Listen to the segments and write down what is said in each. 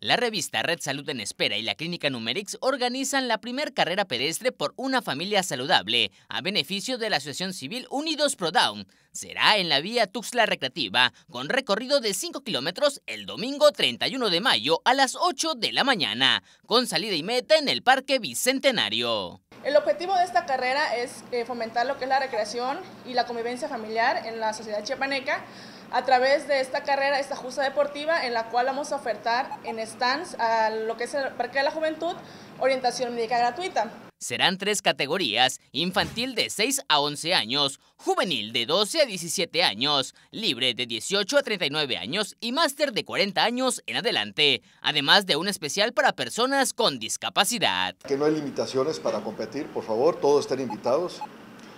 La revista Red Salud en Espera y la Clínica Numerix organizan la primer carrera pedestre por una familia saludable a beneficio de la Asociación Civil Unidos Pro Down. Será en la vía Tuxtla Recreativa, con recorrido de 5 kilómetros el domingo 31 de mayo a las 8 de la mañana, con salida y meta en el Parque Bicentenario. El objetivo de esta carrera es eh, fomentar lo que es la recreación y la convivencia familiar en la sociedad chiapaneca a través de esta carrera, esta justa deportiva, en la cual vamos a ofertar en stands a lo que es el Parque de la Juventud orientación médica gratuita. Serán tres categorías, infantil de 6 a 11 años, juvenil de 12 a 17 años, libre de 18 a 39 años y máster de 40 años en adelante, además de un especial para personas con discapacidad. Que no hay limitaciones para competir, por favor, todos están invitados.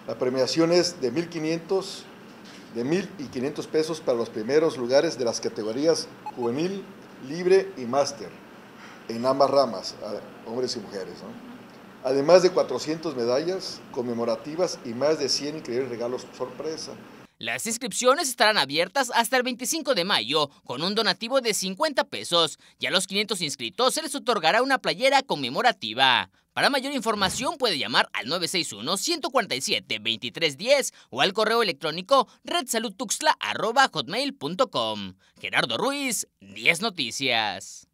La premiación es de 1.500 de 1.500 pesos para los primeros lugares de las categorías juvenil, libre y máster, en ambas ramas, hombres y mujeres. Además de 400 medallas conmemorativas y más de 100 increíbles regalos sorpresa. Las inscripciones estarán abiertas hasta el 25 de mayo con un donativo de 50 pesos y a los 500 inscritos se les otorgará una playera conmemorativa. Para mayor información puede llamar al 961-147-2310 o al correo electrónico redsaludtuxla.com. Gerardo Ruiz, 10 Noticias.